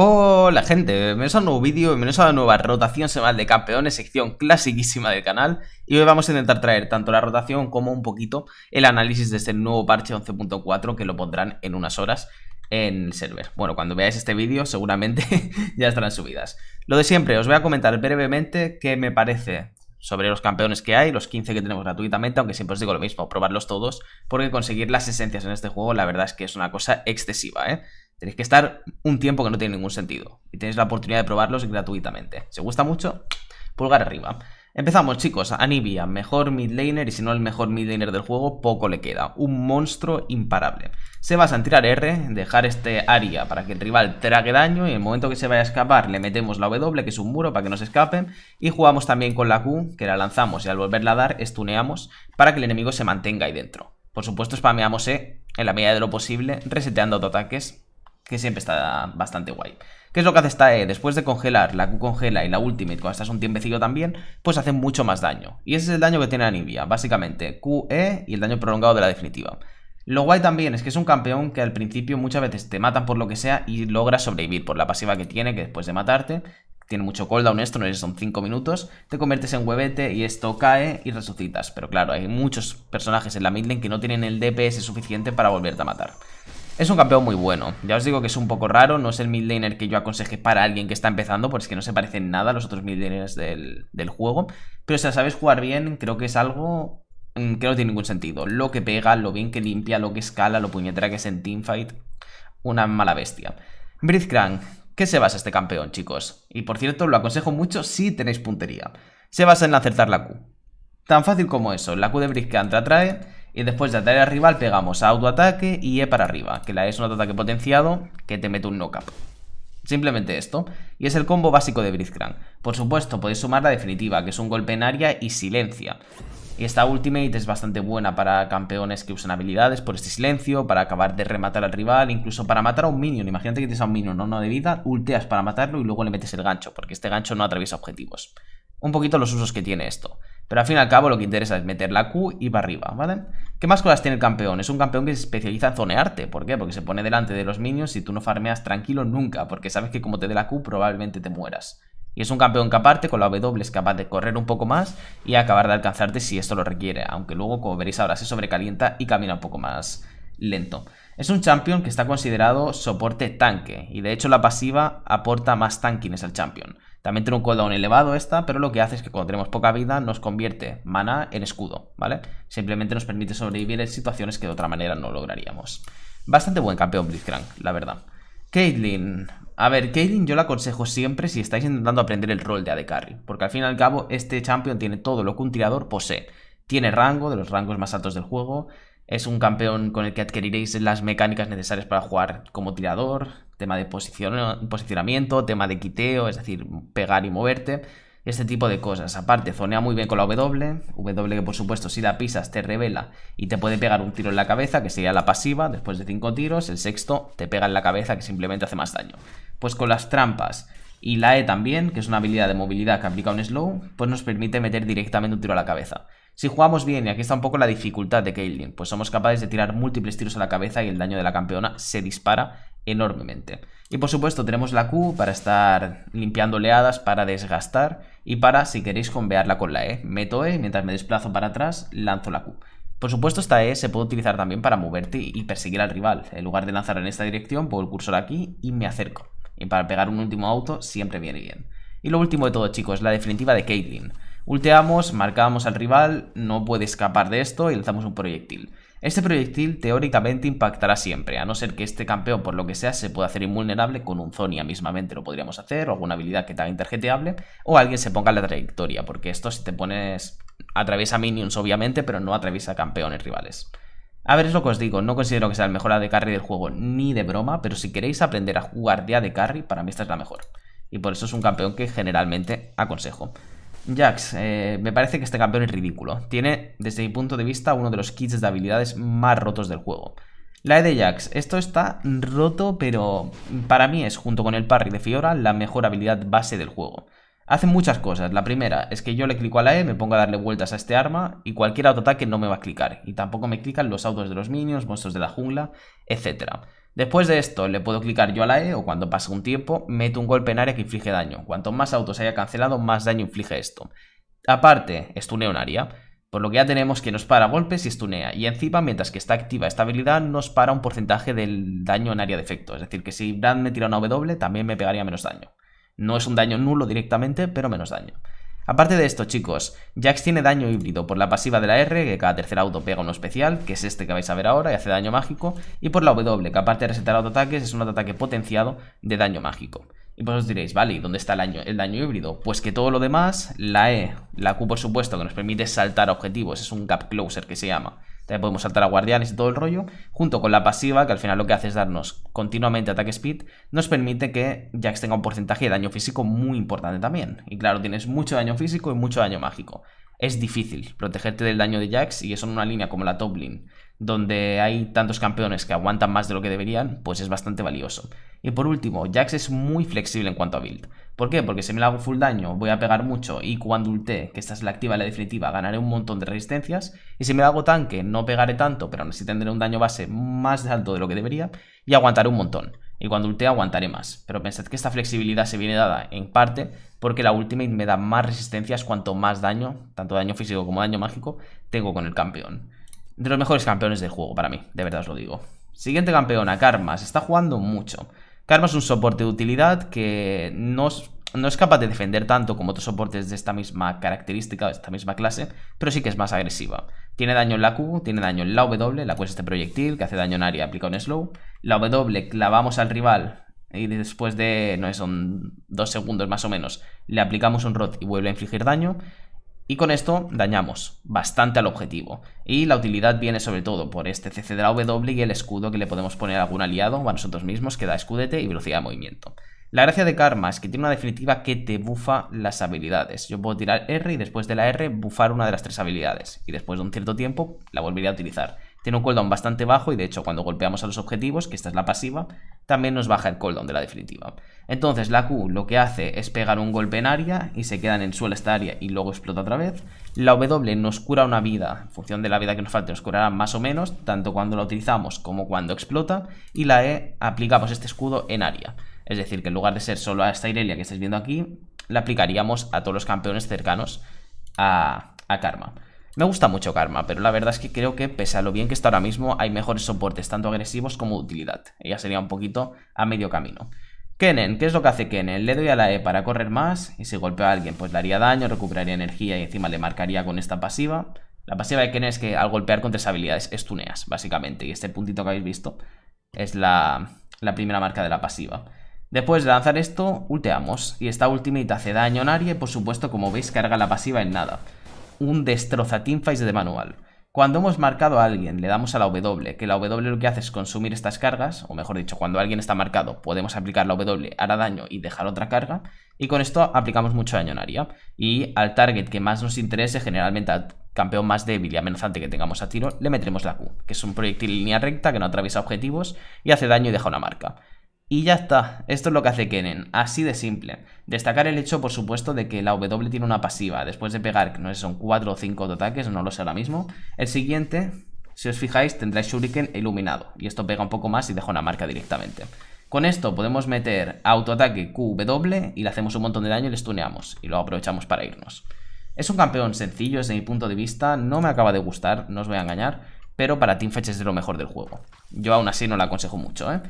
Hola gente, bienvenidos a un nuevo vídeo, bienvenidos a la nueva rotación semanal de campeones, sección clasiquísima del canal y hoy vamos a intentar traer tanto la rotación como un poquito el análisis de este nuevo parche 11.4 que lo pondrán en unas horas en el server. Bueno, cuando veáis este vídeo seguramente ya estarán subidas. Lo de siempre, os voy a comentar brevemente qué me parece sobre los campeones que hay, los 15 que tenemos gratuitamente, aunque siempre os digo lo mismo, probarlos todos, porque conseguir las esencias en este juego la verdad es que es una cosa excesiva, ¿eh? Tenéis que estar un tiempo que no tiene ningún sentido y tenéis la oportunidad de probarlos gratuitamente. ¿Se gusta mucho, pulgar arriba. Empezamos chicos, Anivia, mejor midlaner y si no el mejor midlaner del juego, poco le queda, un monstruo imparable. Se basa en tirar R, dejar este área para que el rival trague daño y en el momento que se vaya a escapar le metemos la W que es un muro para que no se escape. y jugamos también con la Q que la lanzamos y al volverla a dar estuneamos para que el enemigo se mantenga ahí dentro. Por supuesto spameamos E en la medida de lo posible reseteando ataques que siempre está bastante guay. ¿Qué es lo que hace esta E? Después de congelar, la Q congela y la Ultimate, cuando estás un tiempecillo también, pues hace mucho más daño. Y ese es el daño que tiene Anivia básicamente E y el daño prolongado de la definitiva. Lo guay también es que es un campeón que al principio muchas veces te matan por lo que sea y logra sobrevivir por la pasiva que tiene, que después de matarte, tiene mucho cooldown esto, no es son 5 minutos, te conviertes en huevete y esto cae y resucitas. Pero claro, hay muchos personajes en la midlane que no tienen el DPS suficiente para volverte a matar. Es un campeón muy bueno. Ya os digo que es un poco raro. No es el midlaner que yo aconseje para alguien que está empezando. Porque es que no se parecen nada a los otros midlaners del, del juego. Pero si la sabes jugar bien, creo que es algo mm, que no tiene ningún sentido. Lo que pega, lo bien que limpia, lo que escala, lo puñetera que es en teamfight. Una mala bestia. Blitzcrank. ¿Qué se basa este campeón, chicos? Y por cierto, lo aconsejo mucho si tenéis puntería. Se basa en acertar la Q. Tan fácil como eso. La Q de Blitzcrank te atrae y después de ataque rival pegamos autoataque y E para arriba, que la e es un ataque potenciado que te mete un knock up. Simplemente esto, y es el combo básico de Blitzcrank. Por supuesto, podéis sumar la definitiva, que es un golpe en área y silencia. Y esta ultimate es bastante buena para campeones que usan habilidades por este silencio, para acabar de rematar al rival, incluso para matar a un minion. Imagínate que tienes a un minion no no de vida, ulteas para matarlo y luego le metes el gancho, porque este gancho no atraviesa objetivos. Un poquito los usos que tiene esto. Pero al fin y al cabo lo que interesa es meter la Q y va arriba, ¿vale? ¿Qué más cosas tiene el campeón? Es un campeón que se especializa en zonearte. ¿Por qué? Porque se pone delante de los minions y tú no farmeas tranquilo nunca, porque sabes que como te dé la Q probablemente te mueras. Y es un campeón que aparte con la W es capaz de correr un poco más y acabar de alcanzarte si esto lo requiere, aunque luego como veréis ahora se sobrecalienta y camina un poco más lento. Es un champion que está considerado soporte tanque y de hecho la pasiva aporta más tankiness al champion. También tiene un cooldown elevado esta, pero lo que hace es que cuando tenemos poca vida nos convierte mana en escudo, ¿vale? Simplemente nos permite sobrevivir en situaciones que de otra manera no lograríamos. Bastante buen campeón Blitzcrank, la verdad. Caitlyn. A ver, Caitlyn yo la aconsejo siempre si estáis intentando aprender el rol de AD porque al fin y al cabo este champion tiene todo lo que un tirador posee. Tiene rango, de los rangos más altos del juego, es un campeón con el que adquiriréis las mecánicas necesarias para jugar como tirador, tema de posicionamiento, tema de quiteo, es decir, pegar y moverte, este tipo de cosas. Aparte, zonea muy bien con la W, W que por supuesto si la pisas te revela y te puede pegar un tiro en la cabeza, que sería la pasiva, después de cinco tiros, el sexto te pega en la cabeza que simplemente hace más daño. Pues con las trampas y la E también, que es una habilidad de movilidad que aplica un slow, pues nos permite meter directamente un tiro a la cabeza. Si jugamos bien, y aquí está un poco la dificultad de Caitlyn, pues somos capaces de tirar múltiples tiros a la cabeza y el daño de la campeona se dispara enormemente. Y por supuesto tenemos la Q para estar limpiando oleadas, para desgastar y para, si queréis, convearla con la E. Meto E, mientras me desplazo para atrás, lanzo la Q. Por supuesto, esta E se puede utilizar también para moverte y perseguir al rival. En lugar de lanzar en esta dirección, pongo el cursor aquí y me acerco. Y para pegar un último auto siempre viene bien. Y lo último de todo, chicos, la definitiva de Caitlyn. Ulteamos, marcamos al rival, no puede escapar de esto y lanzamos un proyectil. Este proyectil teóricamente impactará siempre, a no ser que este campeón por lo que sea se pueda hacer invulnerable con un Zonia mismamente lo podríamos hacer, o alguna habilidad que te haga o alguien se ponga en la trayectoria, porque esto si te pones... atraviesa minions obviamente, pero no atraviesa campeones rivales. A ver, es lo que os digo, no considero que sea el mejor AD del juego ni de broma, pero si queréis aprender a jugar de AD para mí esta es la mejor. Y por eso es un campeón que generalmente aconsejo. Jax, eh, me parece que este campeón es ridículo. Tiene, desde mi punto de vista, uno de los kits de habilidades más rotos del juego. La E de Jax, esto está roto, pero para mí es, junto con el parry de Fiora, la mejor habilidad base del juego. Hace muchas cosas. La primera es que yo le clico a la E, me pongo a darle vueltas a este arma y cualquier autoataque no me va a clicar. Y tampoco me clican los autos de los minions, monstruos de la jungla, etc. Después de esto, le puedo clicar yo a la E o cuando pase un tiempo, meto un golpe en área que inflige daño. Cuanto más autos haya cancelado, más daño inflige esto. Aparte, estuneo en área. Por lo que ya tenemos que nos para golpes y estunea. Y encima, mientras que está activa esta habilidad, nos para un porcentaje del daño en área de efecto. Es decir, que si Brand me tira una W, también me pegaría menos daño. No es un daño nulo directamente, pero menos daño. Aparte de esto, chicos, Jax tiene daño híbrido por la pasiva de la R, que cada tercer auto pega uno especial, que es este que vais a ver ahora y hace daño mágico, y por la W, que aparte de resetar autoataques es un ataque potenciado de daño mágico. Y pues os diréis, vale, ¿y dónde está el el daño híbrido? Pues que todo lo demás, la E, la Q por supuesto, que nos permite saltar objetivos, es un gap closer que se llama, también podemos saltar a guardianes y todo el rollo. Junto con la pasiva, que al final lo que hace es darnos continuamente ataque speed, nos permite que Jax tenga un porcentaje de daño físico muy importante también. Y claro, tienes mucho daño físico y mucho daño mágico. Es difícil protegerte del daño de Jax y eso en una línea como la top lane, donde hay tantos campeones que aguantan más de lo que deberían, pues es bastante valioso. Y por último, Jax es muy flexible en cuanto a build. ¿Por qué? Porque si me la hago full daño voy a pegar mucho y cuando ulté, que esta es la activa y la definitiva, ganaré un montón de resistencias. Y si me la hago tanque no pegaré tanto, pero aún así tendré un daño base más alto de lo que debería y aguantaré un montón. Y cuando ulté aguantaré más. Pero pensad que esta flexibilidad se viene dada en parte porque la ultimate me da más resistencias cuanto más daño, tanto daño físico como daño mágico, tengo con el campeón. De los mejores campeones del juego para mí, de verdad os lo digo. Siguiente campeona, Karma. Se está jugando mucho. Karma es un soporte de utilidad que no es, capaz de defender tanto como otros soportes de esta misma característica, de esta misma clase, pero sí que es más agresiva. Tiene daño en la Q, tiene daño en la W, la Q es este proyectil que hace daño en área aplica un slow. La W clavamos al rival y después de, no son dos segundos más o menos, le aplicamos un rot y vuelve a infligir daño. Y con esto dañamos bastante al objetivo. Y la utilidad viene sobre todo por este CC de la W y el escudo que le podemos poner a algún aliado o a nosotros mismos que da escudete y velocidad de movimiento. La gracia de Karma es que tiene una definitiva que te bufa las habilidades. Yo puedo tirar R y después de la R bufar una de las tres habilidades. Y después de un cierto tiempo la volvería a utilizar. Tiene un cooldown bastante bajo y de hecho cuando golpeamos a los objetivos, que esta es la pasiva, también nos baja el cooldown de la definitiva. Entonces la Q lo que hace es pegar un golpe en área y se queda en el suelo esta área y luego explota otra vez. La W nos cura una vida, en función de la vida que nos falte nos curará más o menos, tanto cuando la utilizamos como cuando explota. Y la E aplicamos este escudo en área. Es decir, que en lugar de ser solo a esta Irelia que estáis viendo aquí, la aplicaríamos a todos los campeones cercanos a, a Karma. Me gusta mucho Karma, pero la verdad es que creo que, pese a lo bien que está ahora mismo, hay mejores soportes, tanto agresivos como utilidad. Ella sería un poquito a medio camino. Kennen, ¿qué es lo que hace Kennen? Le doy a la E para correr más y si golpea a alguien pues le haría daño, recuperaría energía y encima le marcaría con esta pasiva. La pasiva de Kennen es que al golpear con tres habilidades estuneas, básicamente, y este puntito que habéis visto es la, primera marca de la pasiva. Después de lanzar esto, ulteamos y esta ultimate hace daño a y por supuesto como veis carga la pasiva en nada un destroza teamfights de manual. Cuando hemos marcado a alguien, le damos a la W, que la W lo que hace es consumir estas cargas, o mejor dicho, cuando alguien está marcado, podemos aplicar la W, hará daño y dejar otra carga, y con esto aplicamos mucho daño en área. Y al target que más nos interese, generalmente al campeón más débil y amenazante que tengamos a tiro, le metremos la Q, que es un proyectil en línea recta que no atraviesa objetivos y hace daño y deja una marca. Y ya está, esto es lo que hace Kennen, así de simple. Destacar el hecho, por supuesto, de que la W tiene una pasiva. Después de pegar, no sé, son 4 o 5 ataques, no lo sé ahora mismo. El siguiente, si os fijáis, tendrá Shuriken iluminado. Y esto pega un poco más y deja una marca directamente. Con esto podemos meter autoataque QW y le hacemos un montón de daño y le stuneamos. Y lo aprovechamos para irnos. Es un campeón sencillo desde mi punto de vista, no me acaba de gustar, no os voy a engañar. Pero para teamfights es de lo mejor del juego. Yo aún así no la aconsejo mucho, ¿eh?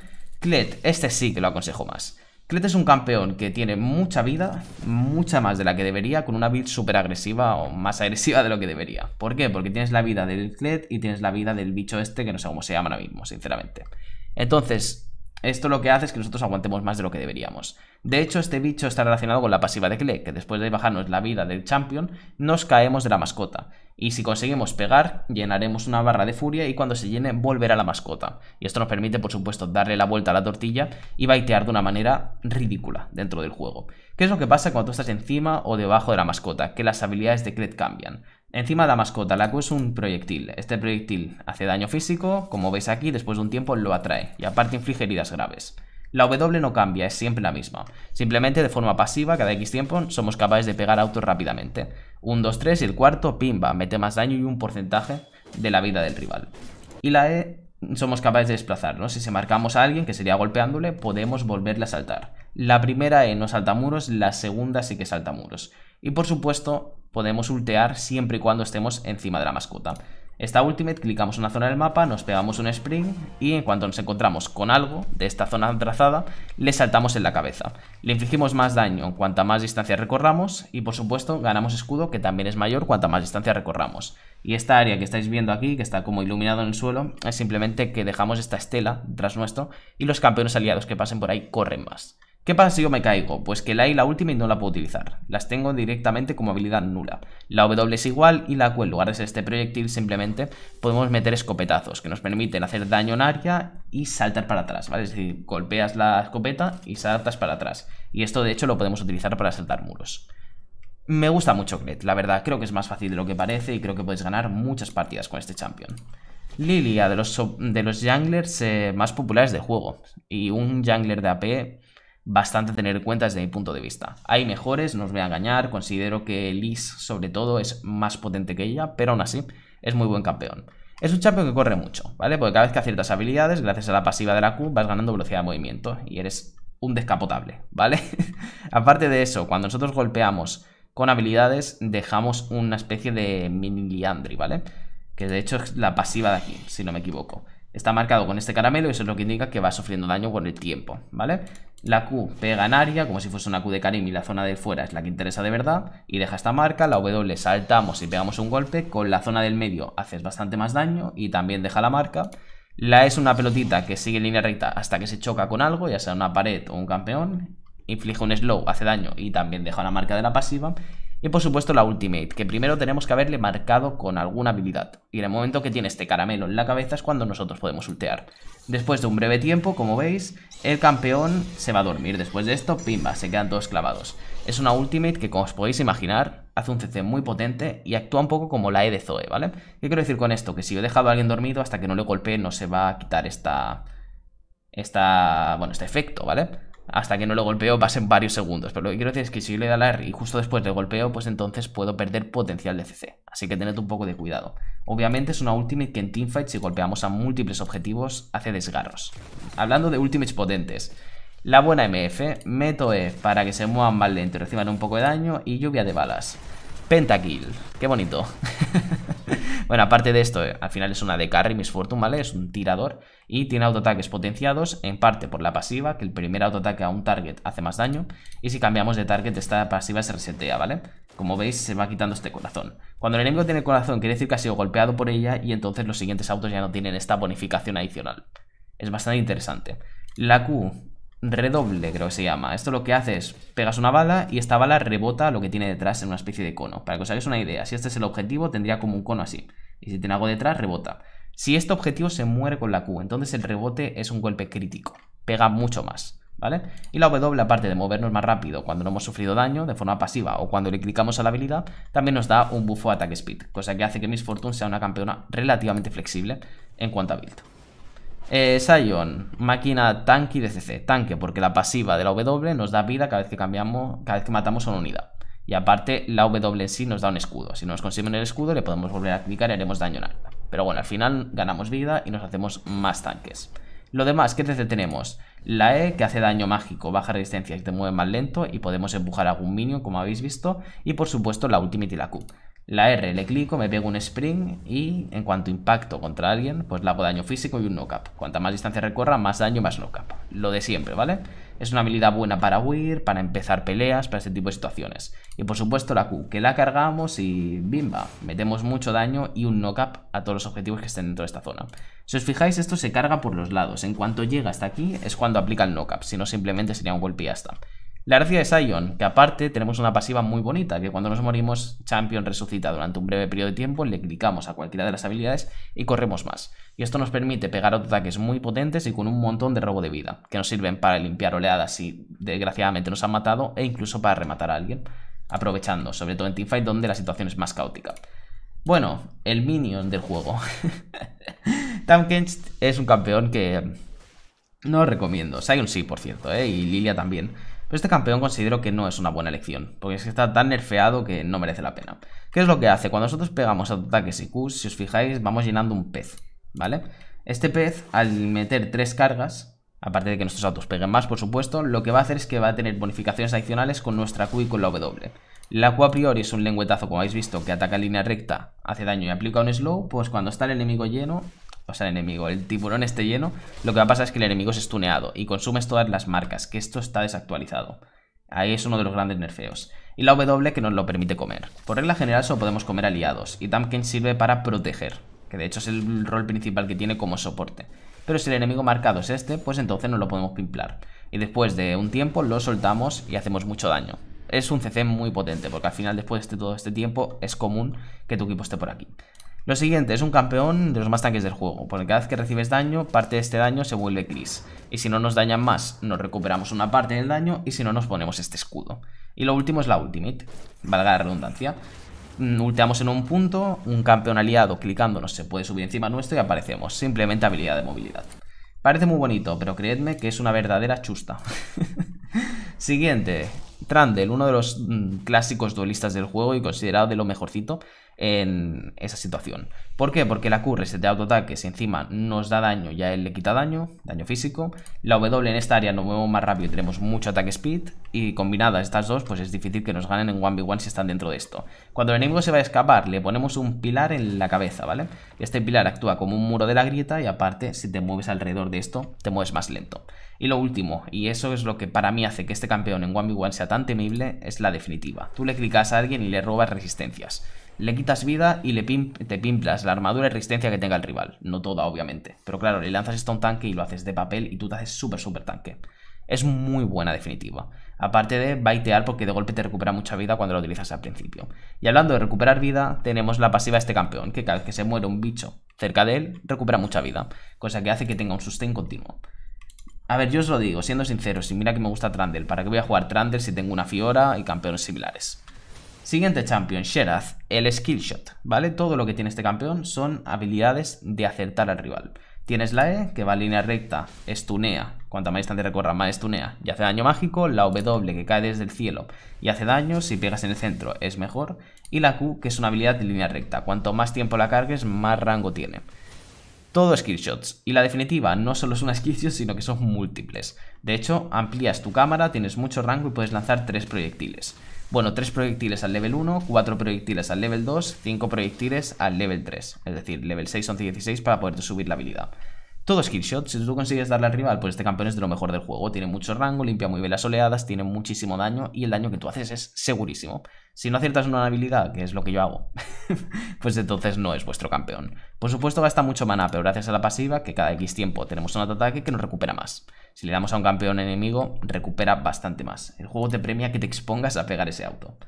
Clet, este sí que lo aconsejo más. Clet es un campeón que tiene mucha vida, mucha más de la que debería, con una build súper agresiva o más agresiva de lo que debería. ¿Por qué? Porque tienes la vida del Clet y tienes la vida del bicho este que no sé cómo se llama ahora mismo, sinceramente. Entonces, esto lo que hace es que nosotros aguantemos más de lo que deberíamos. De hecho, este bicho está relacionado con la pasiva de Klee, que después de bajarnos la vida del champion, nos caemos de la mascota. Y si conseguimos pegar, llenaremos una barra de furia y cuando se llene, volverá la mascota. Y esto nos permite, por supuesto, darle la vuelta a la tortilla y baitear de una manera ridícula dentro del juego. ¿Qué es lo que pasa cuando tú estás encima o debajo de la mascota? Que las habilidades de Klee cambian. Encima de la mascota, la Q es un proyectil. Este proyectil hace daño físico, como veis aquí, después de un tiempo lo atrae y aparte inflige heridas graves. La W no cambia, es siempre la misma. Simplemente de forma pasiva, cada X tiempo, somos capaces de pegar autos rápidamente. 1, 2, 3 y el cuarto, pimba, mete más daño y un porcentaje de la vida del rival. Y la E somos capaces de desplazarnos. Si se marcamos a alguien, que sería golpeándole, podemos volverle a saltar. La primera E no salta muros, la segunda sí que salta muros. Y por supuesto, podemos ultear siempre y cuando estemos encima de la mascota. Esta ultimate clicamos una zona del mapa, nos pegamos un spring y en cuanto nos encontramos con algo de esta zona trazada, le saltamos en la cabeza. Le infligimos más daño cuanta más distancia recorramos y por supuesto ganamos escudo que también es mayor cuanta más distancia recorramos. Y esta área que estáis viendo aquí, que está como iluminado en el suelo, es simplemente que dejamos esta estela tras nuestro y los campeones aliados que pasen por ahí corren más. ¿Qué pasa si yo me caigo? Pues que la I la última y no la puedo utilizar. Las tengo directamente como habilidad nula. La W es igual y la Q en lugar de ser este proyectil simplemente podemos meter escopetazos que nos permiten hacer daño en área y saltar para atrás, ¿vale? Es decir, golpeas la escopeta y saltas para atrás. Y esto de hecho lo podemos utilizar para saltar muros. Me gusta mucho Kret, la verdad, creo que es más fácil de lo que parece y creo que podéis ganar muchas partidas con este champion. Lilia, de los, de los junglers eh, más populares de juego y un jungler de AP bastante tener en cuenta desde mi punto de vista. Hay mejores, no os voy a engañar, considero que Liz sobre todo es más potente que ella, pero aún así es muy buen campeón. Es un champion que corre mucho, ¿vale? Porque cada vez que ciertas habilidades, gracias a la pasiva de la Q, vas ganando velocidad de movimiento y eres un descapotable, ¿vale? Aparte de eso, cuando nosotros golpeamos con habilidades, dejamos una especie de mini liandri, ¿vale? Que de hecho es la pasiva de aquí, si no me equivoco. Está marcado con este caramelo y eso es lo que indica que va sufriendo daño con el tiempo, ¿vale? La Q pega en área, como si fuese una Q de Karim y la zona de fuera es la que interesa de verdad, y deja esta marca, la W saltamos y pegamos un golpe, con la zona del medio haces bastante más daño y también deja la marca. La e es una pelotita que sigue en línea recta hasta que se choca con algo, ya sea una pared o un campeón, inflige un slow, hace daño y también deja la marca de la pasiva. Y por supuesto la Ultimate, que primero tenemos que haberle marcado con alguna habilidad. Y en el momento que tiene este caramelo en la cabeza es cuando nosotros podemos ultear. Después de un breve tiempo, como veis, el campeón se va a dormir. Después de esto, pimba, se quedan todos clavados. Es una Ultimate que, como os podéis imaginar, hace un CC muy potente y actúa un poco como la E de Zoe, ¿vale? ¿Qué quiero decir con esto? Que si yo he dejado a alguien dormido, hasta que no le golpee no se va a quitar esta... Esta... bueno, este efecto, ¿vale? hasta que no lo golpeo pasen varios segundos. Pero lo que quiero decir es que si yo le doy la R y justo después le golpeo, pues entonces puedo perder potencial de CC. Así que tened un poco de cuidado. Obviamente es una ultimate que en teamfight si golpeamos a múltiples objetivos hace desgarros. Hablando de ultimates potentes. La buena MF, meto E para que se muevan más lento y reciban un poco de daño y lluvia de balas. Pentakill. Qué bonito. bueno, aparte de esto, eh, al final es una de carry, Miss Fortune, ¿vale? Es un tirador y tiene autoataques potenciados, en parte por la pasiva, que el primer autoataque a un target hace más daño. Y si cambiamos de target, esta pasiva se resetea, ¿vale? Como veis, se va quitando este corazón. Cuando el enemigo tiene corazón, quiere decir que ha sido golpeado por ella y entonces los siguientes autos ya no tienen esta bonificación adicional. Es bastante interesante. La Q redoble, creo que se llama. Esto lo que hace es, pegas una bala y esta bala rebota lo que tiene detrás en una especie de cono. Para que os hagáis una idea, si este es el objetivo, tendría como un cono así. Y si tiene algo detrás, rebota. Si este objetivo se muere con la Q, entonces el rebote es un golpe crítico. Pega mucho más, ¿vale? Y la W, aparte de movernos más rápido cuando no hemos sufrido daño de forma pasiva o cuando le clicamos a la habilidad, también nos da un buffo ataque speed, cosa que hace que Miss Fortune sea una campeona relativamente flexible en cuanto a build. Eh, Sion, máquina tanque y DCC. Tanque, porque la pasiva de la W nos da vida cada vez que cambiamos, cada vez que matamos a una unidad. Y aparte, la W en sí nos da un escudo. Si no nos consiguen el escudo, le podemos volver a aplicar y haremos daño en Pero bueno, al final ganamos vida y nos hacemos más tanques. Lo demás, ¿qué DC tenemos? La E, que hace daño mágico, baja resistencia y te mueve más lento y podemos empujar algún minion, como habéis visto. Y por supuesto, la Ultimate y la Q. La R le clico, me pego un spring y en cuanto impacto contra alguien, pues le hago daño físico y un knock-up. Cuanta más distancia recorra, más daño, más knock-up. Lo de siempre, ¿vale? Es una habilidad buena para huir, para empezar peleas, para este tipo de situaciones. Y por supuesto la Q, que la cargamos y bimba, metemos mucho daño y un knock-up a todos los objetivos que estén dentro de esta zona. Si os fijáis, esto se carga por los lados. En cuanto llega hasta aquí es cuando aplica el knock-up, si no simplemente sería un golpe y la gracia de Sion, que aparte tenemos una pasiva muy bonita, que cuando nos morimos, Champion resucita durante un breve periodo de tiempo, le clicamos a cualquiera de las habilidades y corremos más. Y esto nos permite pegar ataques muy potentes y con un montón de robo de vida, que nos sirven para limpiar oleadas si desgraciadamente nos han matado e incluso para rematar a alguien, aprovechando, sobre todo en Teamfight donde la situación es más caótica. Bueno, el minion del juego. Tamkench es un campeón que no recomiendo. Sion sí, por cierto, ¿eh? y Lilia también. Pero este campeón considero que no es una buena elección, porque es que está tan nerfeado que no merece la pena. ¿Qué es lo que hace? Cuando nosotros pegamos a ataques y Qs, si os fijáis, vamos llenando un pez, ¿vale? Este pez, al meter tres cargas, aparte de que nuestros autos peguen más, por supuesto, lo que va a hacer es que va a tener bonificaciones adicionales con nuestra Q y con la W. La Q a priori es un lengüetazo, como habéis visto, que ataca en línea recta, hace daño y aplica un slow, pues cuando está el enemigo lleno, o sea, el enemigo, el tiburón esté lleno, lo que va a pasar es que el enemigo es estuneado y consumes todas las marcas, que esto está desactualizado. Ahí es uno de los grandes nerfeos. Y la W que nos lo permite comer. Por regla general solo podemos comer aliados y Tampkin sirve para proteger, que de hecho es el rol principal que tiene como soporte. Pero si el enemigo marcado es este, pues entonces no lo podemos pimplar. Y después de un tiempo lo soltamos y hacemos mucho daño es un CC muy potente, porque al final después de todo este tiempo es común que tu equipo esté por aquí. Lo siguiente, es un campeón de los más tanques del juego, porque cada vez que recibes daño, parte de este daño se vuelve gris. Y si no nos dañan más, nos recuperamos una parte del daño y si no nos ponemos este escudo. Y lo último es la ultimate, valga la redundancia. Mm, ulteamos en un punto, un campeón aliado clicándonos se puede subir encima nuestro y aparecemos, simplemente habilidad de movilidad. Parece muy bonito, pero creedme que es una verdadera chusta. Siguiente, Strandel, uno de los mm, clásicos duelistas del juego y considerado de lo mejorcito en esa situación. ¿Por qué? Porque la Q se te autoataques encima nos da daño, ya él le quita daño, daño físico. La W en esta área nos movemos más rápido y tenemos mucho ataque speed. Y combinadas estas dos, pues es difícil que nos ganen en 1v1 si están dentro de esto. Cuando el enemigo se va a escapar, le ponemos un pilar en la cabeza, ¿vale? Este pilar actúa como un muro de la grieta y aparte, si te mueves alrededor de esto, te mueves más lento. Y lo último, y eso es lo que para mí hace que este campeón en 1v1 sea tan temible, es la definitiva. Tú le clicas a alguien y le robas resistencias. Le quitas vida y le te pimplas la armadura y resistencia que tenga el rival. No toda, obviamente. Pero claro, le lanzas esto a un tanque y lo haces de papel y tú te haces súper, súper tanque. Es muy buena definitiva. Aparte de baitear porque de golpe te recupera mucha vida cuando lo utilizas al principio. Y hablando de recuperar vida, tenemos la pasiva de este campeón, que cada vez que se muere un bicho cerca de él, recupera mucha vida. Cosa que hace que tenga un sustain continuo. A ver, yo os lo digo, siendo sincero, si mira que me gusta Trundle, ¿para qué voy a jugar Trundle si tengo una Fiora y campeones similares? Siguiente champion, Sheraz, el Skillshot, ¿vale? Todo lo que tiene este campeón son habilidades de acertar al rival. Tienes la E, que va en línea recta, estunea. Cuanta más distancia recorra, más estunea. Y hace daño mágico. La W, que cae desde el cielo y hace daño. Si pegas en el centro, es mejor. Y la Q, que es una habilidad de línea recta. Cuanto más tiempo la cargues, más rango tiene todo skillshots. Y la definitiva no solo es una skillshot, sino que son múltiples. De hecho, amplías tu cámara, tienes mucho rango y puedes lanzar 3 proyectiles. Bueno, 3 proyectiles al level 1, 4 proyectiles al level 2, 5 proyectiles al level 3. Es decir, level 6, 11 y 16 para poder subir la habilidad. Todo skillshot, si tú consigues darle al rival, pues este campeón es de lo mejor del juego. Tiene mucho rango, limpia muy bien las oleadas, tiene muchísimo daño y el daño que tú haces es segurísimo. Si no aciertas una habilidad, que es lo que yo hago, pues entonces no es vuestro campeón. Por supuesto gasta mucho mana, pero gracias a la pasiva, que cada X tiempo tenemos un ataque que nos recupera más. Si le damos a un campeón enemigo, recupera bastante más. El juego te premia que te expongas a pegar ese auto.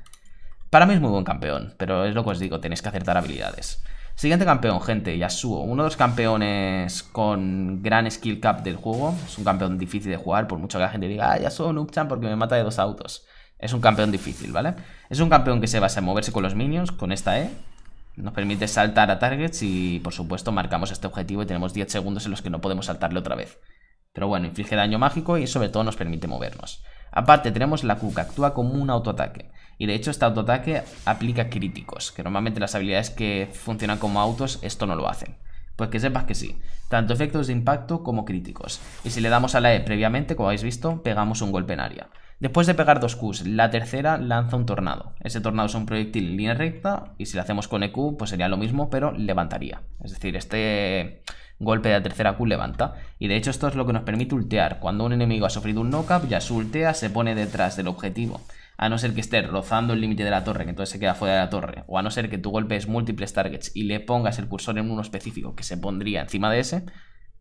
Para mí es muy buen campeón, pero es lo que os digo, tenéis que acertar habilidades. Siguiente campeón, gente, Yasuo. Uno de los campeones con gran skill cap del juego. Es un campeón difícil de jugar, por mucho que la gente diga, ah, Yasuo, Nukchan, porque me mata de dos autos. Es un campeón difícil, ¿vale? Es un campeón que se basa en moverse con los minions, con esta E. Nos permite saltar a targets y, por supuesto, marcamos este objetivo y tenemos 10 segundos en los que no podemos saltarle otra vez. Pero bueno, inflige daño mágico y sobre todo nos permite movernos. Aparte tenemos la Q que actúa como un autoataque. Y de hecho este autoataque aplica críticos, que normalmente las habilidades que funcionan como autos esto no lo hacen. Pues que sepas que sí, tanto efectos de impacto como críticos. Y si le damos a la E previamente, como habéis visto, pegamos un golpe en área. Después de pegar dos Qs, la tercera lanza un tornado. Ese tornado es un proyectil en línea recta y si lo hacemos con EQ, pues sería lo mismo, pero levantaría. Es decir, este golpe de la tercera Q levanta. Y de hecho esto es lo que nos permite ultear. Cuando un enemigo ha sufrido un knockup, ya su ultea se pone detrás del objetivo. A no ser que esté rozando el límite de la torre, que entonces se queda fuera de la torre. O a no ser que tu golpes múltiples targets y le pongas el cursor en uno específico que se pondría encima de ese.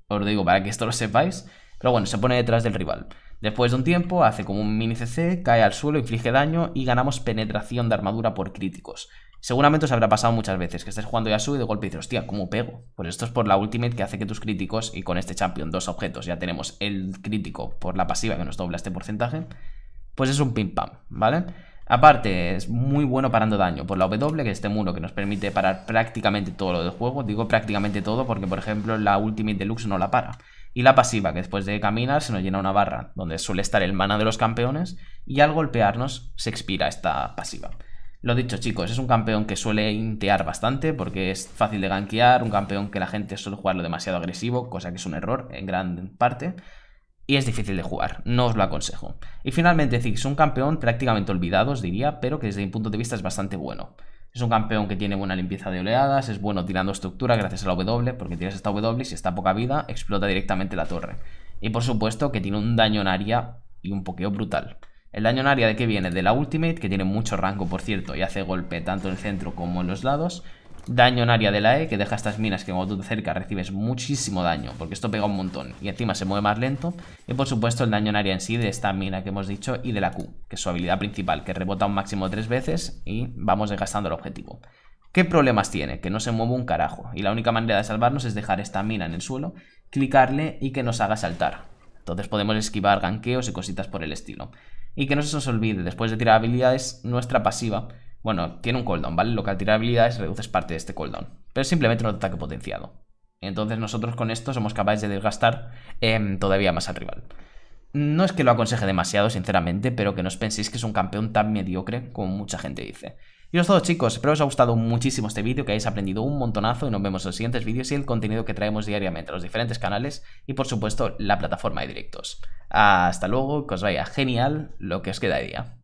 Os lo digo para que esto lo sepáis. Pero bueno, se pone detrás del rival. Después de un tiempo, hace como un mini CC, cae al suelo, inflige daño y ganamos penetración de armadura por críticos. Seguramente os habrá pasado muchas veces que estés jugando Yasuo y de golpe dices, hostia, ¿cómo pego? Pues esto es por la ultimate que hace que tus críticos, y con este champion, dos objetos, ya tenemos el crítico por la pasiva que nos dobla este porcentaje, pues es un pim pam, ¿vale? Aparte, es muy bueno parando daño por la W, que es este muro que nos permite parar prácticamente todo lo del juego. Digo prácticamente todo porque, por ejemplo, la Ultimate Deluxe no la para. Y la pasiva, que después de caminar se nos llena una barra, donde suele estar el mana de los campeones, y al golpearnos se expira esta pasiva. Lo dicho, chicos, es un campeón que suele intear bastante porque es fácil de gankear, un campeón que la gente suele jugarlo demasiado agresivo, cosa que es un error en gran parte, y es difícil de jugar, no os lo aconsejo. Y finalmente, Ziggs, un campeón prácticamente olvidado, os diría, pero que desde mi punto de vista es bastante bueno. Es un campeón que tiene buena limpieza de oleadas, es bueno tirando estructura gracias a la W, porque tienes esta W y si está poca vida, explota directamente la torre. Y por supuesto que tiene un daño en área y un pokeo brutal. El daño en área de que viene de la ultimate, que tiene mucho rango por cierto, y hace golpe tanto en el centro como en los lados daño en área de la E que deja estas minas que cuando tú te cerca recibes muchísimo daño, porque esto pega un montón y encima se mueve más lento. Y por supuesto el daño en área en sí de esta mina que hemos dicho y de la Q, que es su habilidad principal, que rebota un máximo tres veces y vamos desgastando el objetivo. ¿Qué problemas tiene? Que no se mueve un carajo y la única manera de salvarnos es dejar esta mina en el suelo, clicarle y que nos haga saltar. Entonces podemos esquivar ganqueos y cositas por el estilo. Y que no se nos olvide, después de tirar habilidades, nuestra pasiva bueno, tiene un cooldown, ¿vale? Lo que al tirar habilidades reduces parte de este cooldown. Pero es simplemente un ataque potenciado. Entonces nosotros con esto somos capaces de desgastar em, todavía más al rival. No es que lo aconseje demasiado, sinceramente, pero que no os penséis que es un campeón tan mediocre como mucha gente dice. Y eso es todo chicos, espero que os haya gustado muchísimo este vídeo, que hayáis aprendido un montonazo y nos vemos en los siguientes vídeos y el contenido que traemos diariamente a los diferentes canales y por supuesto la plataforma de directos. Hasta luego, que os vaya genial lo que os queda de día.